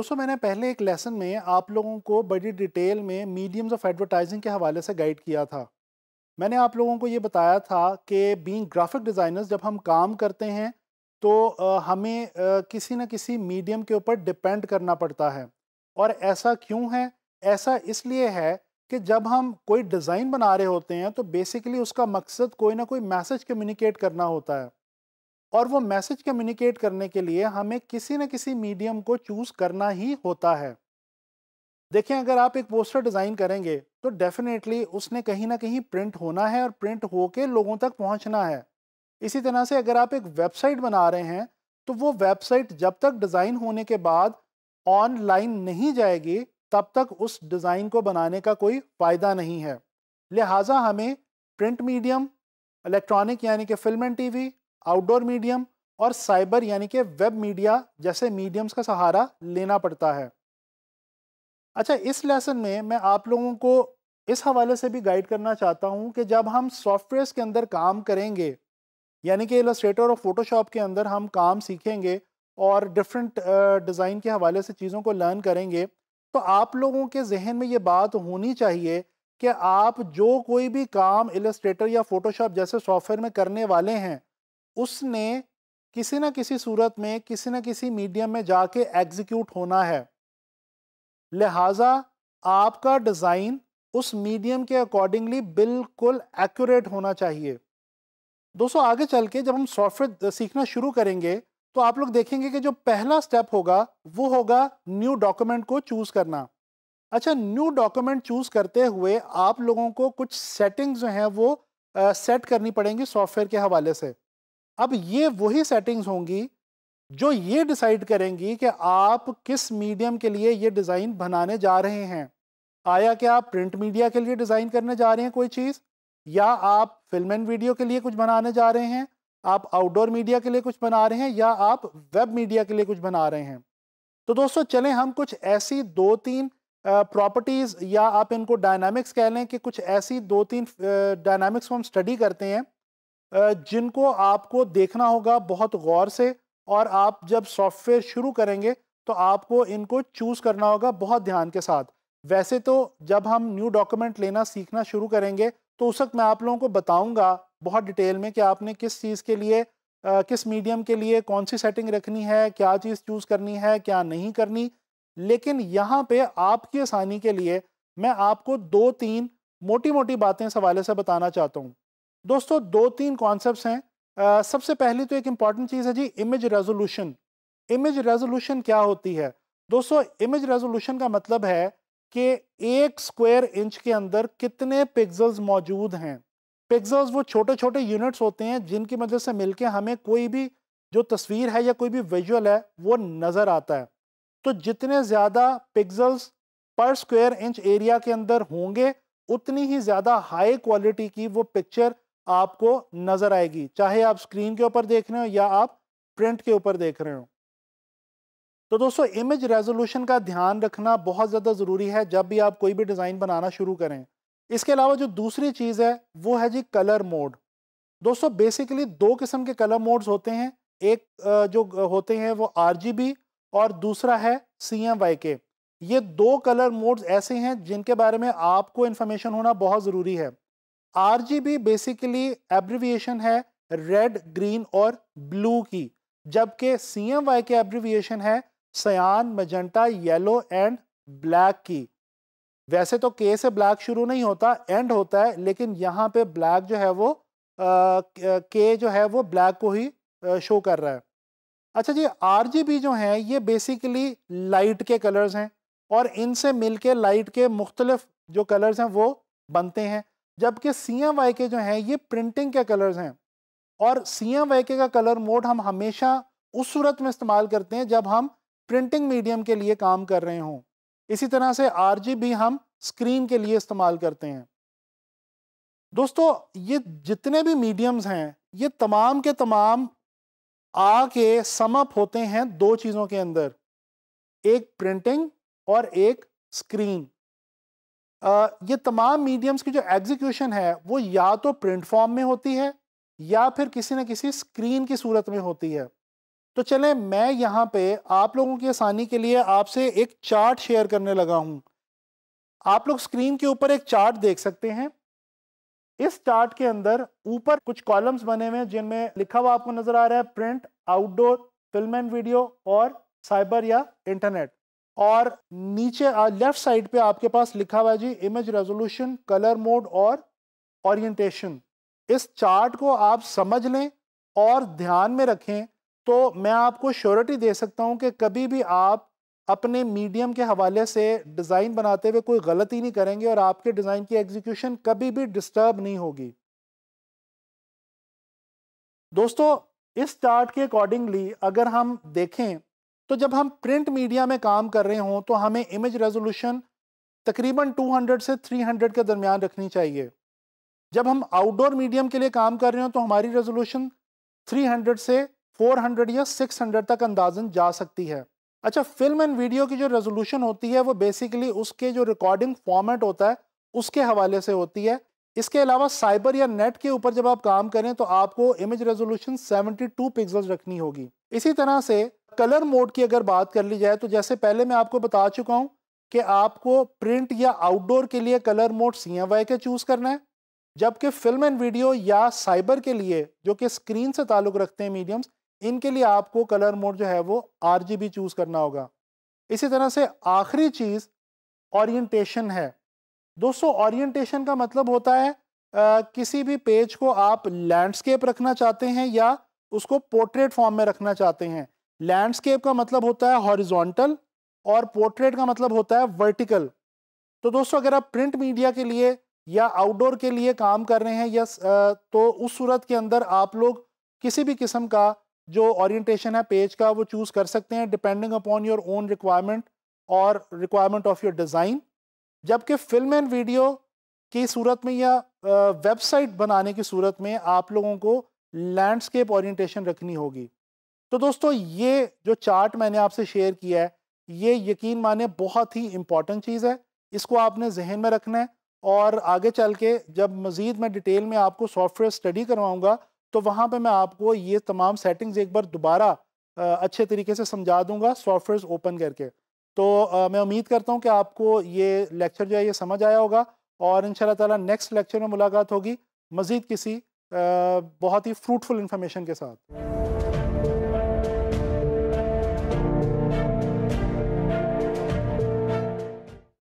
दोस्तों मैंने पहले एक लेसन में आप लोगों को बड़ी डिटेल में मीडियम्स ऑफ एडवर्टाइजिंग के हवाले से गाइड किया था मैंने आप लोगों को ये बताया था कि बीइंग ग्राफिक डिज़ाइनर्स जब हम काम करते हैं तो हमें किसी न किसी मीडियम के ऊपर डिपेंड करना पड़ता है और ऐसा क्यों है ऐसा इसलिए है कि जब हम कोई डिज़ाइन बना रहे होते हैं तो बेसिकली उसका मकसद कोई ना कोई मैसेज कम्युनिकेट करना होता है और वो मैसेज कम्युनिकेट करने के लिए हमें किसी न किसी मीडियम को चूज़ करना ही होता है देखें अगर आप एक पोस्टर डिज़ाइन करेंगे तो डेफिनेटली उसने कहीं ना कहीं प्रिंट होना है और प्रिंट होके लोगों तक पहुंचना है इसी तरह से अगर आप एक वेबसाइट बना रहे हैं तो वो वेबसाइट जब तक डिज़ाइन होने के बाद ऑनलाइन नहीं जाएगी तब तक उस डिज़ाइन को बनाने का कोई फ़ायदा नहीं है लिहाजा हमें प्रिंट मीडियम इलेक्ट्रॉनिक यानी कि film and TV outdoor medium और साइबर यानी कि वेब मीडिया जैसे मीडियम्स का सहारा लेना पड़ता है अच्छा इस लेसन में मैं आप लोगों को इस हवाले से भी गाइड करना चाहता हूँ कि जब हम सॉफ्टवेयर्स के अंदर काम करेंगे यानी कि इलास्ट्रेटर और फोटोशॉप के अंदर हम काम सीखेंगे और डिफरेंट डिज़ाइन के हवाले से चीज़ों को लर्न करेंगे तो आप लोगों के जहन में ये बात होनी चाहिए कि आप जो कोई भी काम इलस्ट्रेटर या फोटोशॉप जैसे सॉफ्टवेयर में करने वाले हैं उसने किसी ना किसी सूरत में किसी ना किसी मीडियम में जाके एग्जीक्यूट होना है लिहाजा आपका डिज़ाइन उस मीडियम के अकॉर्डिंगली बिल्कुल एक्यूरेट होना चाहिए दोस्तों आगे चल के जब हम सॉफ्टवेयर सीखना शुरू करेंगे तो आप लोग देखेंगे कि जो पहला स्टेप होगा वो होगा न्यू डॉक्यूमेंट को चूज़ करना अच्छा न्यू डॉक्यूमेंट चूज़ करते हुए आप लोगों को कुछ सेटिंग्स जो हैं वो सेट करनी पड़ेंगी सॉफ्टवेयर के हवाले से अब ये वही सेटिंग्स होंगी जो ये डिसाइड करेंगी कि आप किस मीडियम के लिए ये डिज़ाइन बनाने जा रहे हैं आया कि आप प्रिंट मीडिया के लिए डिज़ाइन करने जा रहे हैं कोई चीज़ या आप फिल्म एंड वीडियो के लिए कुछ बनाने जा रहे हैं आप आउटडोर मीडिया के लिए कुछ बना रहे हैं या आप वेब मीडिया के लिए कुछ बना रहे हैं तो दोस्तों चलें हम कुछ ऐसी दो तीन प्रॉपर्टीज़ या आप इनको डायनामिक्स कह लें कि कुछ ऐसी दो तीन डायनामिक्स को हम स्टडी करते हैं जिनको आपको देखना होगा बहुत गौर से और आप जब सॉफ्टवेयर शुरू करेंगे तो आपको इनको चूज़ करना होगा बहुत ध्यान के साथ वैसे तो जब हम न्यू डॉक्यूमेंट लेना सीखना शुरू करेंगे तो उस वक्त मैं आप लोगों को बताऊंगा बहुत डिटेल में कि आपने किस चीज़ के लिए आ, किस मीडियम के लिए कौन सी सेटिंग रखनी है क्या चीज़ चूज़ करनी है क्या नहीं करनी लेकिन यहाँ पे आपकी आसानी के लिए मैं आपको दो तीन मोटी मोटी बातें इस से बताना चाहता हूँ दोस्तों दो तीन कॉन्सेप्ट हैं आ, सबसे पहली तो एक इम्पॉर्टेंट चीज़ है जी इमेज रेजोल्यूशन इमेज रेजोल्यूशन क्या होती है दोस्तों इमेज रेजोल्यूशन का मतलब है कि एक स्क्वायर इंच के अंदर कितने पिक्सल्स मौजूद हैं पिक्सल्स वो छोटे छोटे यूनिट्स होते हैं जिनकी मदद से मिलके हमें कोई भी जो तस्वीर है या कोई भी विजुअल है वो नज़र आता है तो जितने ज़्यादा पिक्सल्स पर स्क्वायर इंच एरिया के अंदर होंगे उतनी ही ज़्यादा हाई क्वालिटी की वो पिक्चर आपको नज़र आएगी चाहे आप स्क्रीन के ऊपर देख रहे हो या आप प्रिंट के ऊपर देख रहे हो तो दोस्तों इमेज रेजोल्यूशन का ध्यान रखना बहुत ज़्यादा ज़रूरी है जब भी आप कोई भी डिज़ाइन बनाना शुरू करें इसके अलावा जो दूसरी चीज़ है वो है जी कलर मोड दोस्तों बेसिकली दो किस्म के कलर मोड्स होते हैं एक जो होते हैं वो आर और दूसरा है सी एम वाई के ये दो कलर मोड्स ऐसे हैं जिनके बारे में आपको इन्फॉर्मेशन होना बहुत ज़रूरी है आरजीबी बेसिकली एब्रिविएशन है रेड ग्रीन और ब्लू की जबकि सी एम वाई के एब्रिविएशन है cyan magenta yellow and black की वैसे तो के से ब्लैक शुरू नहीं होता एंड होता है लेकिन यहाँ पे ब्लैक जो है वो के जो है वो ब्लैक को ही शो कर रहा है अच्छा जी आरजीबी जो हैं ये बेसिकली लाइट के कलर्स हैं और इनसे मिलके लाइट के मुख्तलिफ जो कलर्स हैं वो बनते हैं जबकि सी एम वाई के जो हैं ये प्रिंटिंग के कलर्स हैं और सी एम वाई के का कलर मोड हम हमेशा उस सूरत में इस्तेमाल करते हैं जब हम प्रिंटिंग मीडियम के लिए काम कर रहे हों इसी तरह से आर जी भी हम स्क्रीन के लिए इस्तेमाल करते हैं दोस्तों ये जितने भी मीडियम्स हैं ये तमाम के तमाम आके समअप होते हैं दो चीज़ों के अंदर एक प्रिंटिंग और एक स्क्रीन ये तमाम मीडियम्स की जो एग्जीक्यूशन है वो या तो प्रिंट फॉर्म में होती है या फिर किसी न किसी स्क्रीन की सूरत में होती है तो चलें मैं यहाँ पे आप लोगों की आसानी के लिए आपसे एक चार्ट शेयर करने लगा हूँ आप लोग स्क्रीन के ऊपर एक चार्ट देख सकते हैं इस चार्ट के अंदर ऊपर कुछ कॉलम्स बने हुए हैं जिनमें लिखा हुआ आपको नजर आ रहा है print outdoor film and video और साइबर या इंटरनेट और नीचे लेफ्ट साइड पे आपके पास लिखा हुआ है जी इमेज रेजोल्यूशन कलर मोड और ओरिएंटेशन इस चार्ट को आप समझ लें और ध्यान में रखें तो मैं आपको श्योरिटी दे सकता हूं कि कभी भी आप अपने मीडियम के हवाले से डिज़ाइन बनाते हुए कोई गलती नहीं करेंगे और आपके डिज़ाइन की एग्जीक्यूशन कभी भी डिस्टर्ब नहीं होगी दोस्तों इस चार्ट के अकॉर्डिंगली अगर हम देखें तो जब हम प्रिंट मीडिया में काम कर रहे हों तो हमें इमेज रेजोल्यूशन तकरीबन 200 से 300 के दरमियान रखनी चाहिए जब हम आउटडोर मीडियम के लिए काम कर रहे हों तो हमारी रेजोल्यूशन 300 से 400 या 600 तक अंदाजन जा सकती है अच्छा फिल्म एंड वीडियो की जो रेजोल्यूशन होती है वो बेसिकली उसके जो रिकॉर्डिंग फॉर्मेट होता है उसके हवाले से होती है इसके अलावा साइबर या नेट के ऊपर जब आप काम करें तो आपको इमेज रेजोल्यूशन 72 पिक्सल्स रखनी होगी इसी तरह से कलर मोड की अगर बात कर ली जाए तो जैसे पहले मैं आपको बता चुका हूँ कि आपको प्रिंट या आउटडोर के लिए colour mode C M Y के चूज़ करना है जबकि फिल्म एंड वीडियो या साइबर के लिए जो कि स्क्रीन से ताल्लुक़ रखते हैं मीडियम्स इनके लिए आपको कलर मोड जो है वो आर जी बी चूज़ करना होगा इसी तरह से आखिरी चीज़ ऑरिएंटेशन है दोस्तों ऑरिएंटेशन का मतलब होता है आ, किसी भी पेज को आप लैंडस्केप रखना चाहते हैं या उसको पोर्ट्रेट फॉर्म में रखना चाहते हैं लैंडस्केप का मतलब होता है हॉरिजॉन्टल और पोर्ट्रेट का मतलब होता है वर्टिकल तो दोस्तों अगर आप प्रिंट मीडिया के लिए या आउटडोर के लिए काम कर रहे हैं या तो उस सूरत के अंदर आप लोग किसी भी किस्म का जो ऑरिएंटेशन है पेज का वो चूज़ कर सकते हैं depending upon your own requirement और रिक्वायरमेंट ऑफ योर डिज़ाइन जबकि फिल्म एंड वीडियो की सूरत में या वेबसाइट बनाने की सूरत में आप लोगों को लैंडस्केप ऑरिएंटेशन रखनी होगी तो दोस्तों ये जो चार्ट मैंने आपसे शेयर किया है ये यकीन माने बहुत ही इम्पॉर्टेंट चीज़ है इसको आपने जहन में रखना है और आगे चल के जब मज़ीद मैं डिटेल में आपको सॉफ्टवेयर स्टडी करवाऊँगा तो वहाँ पर मैं आपको ये तमाम सेटिंग्स एक बार दोबारा अच्छे तरीके से समझा दूँगा सॉफ्टवेयर ओपन करके तो आ, मैं उम्मीद करता हूँ कि आपको ये लेक्चर जो है ये समझ आया होगा और इन ताला नेक्स्ट लेक्चर में मुलाकात होगी मज़ीद किसी आ, बहुत ही फ्रूटफुल इंफॉर्मेशन के साथ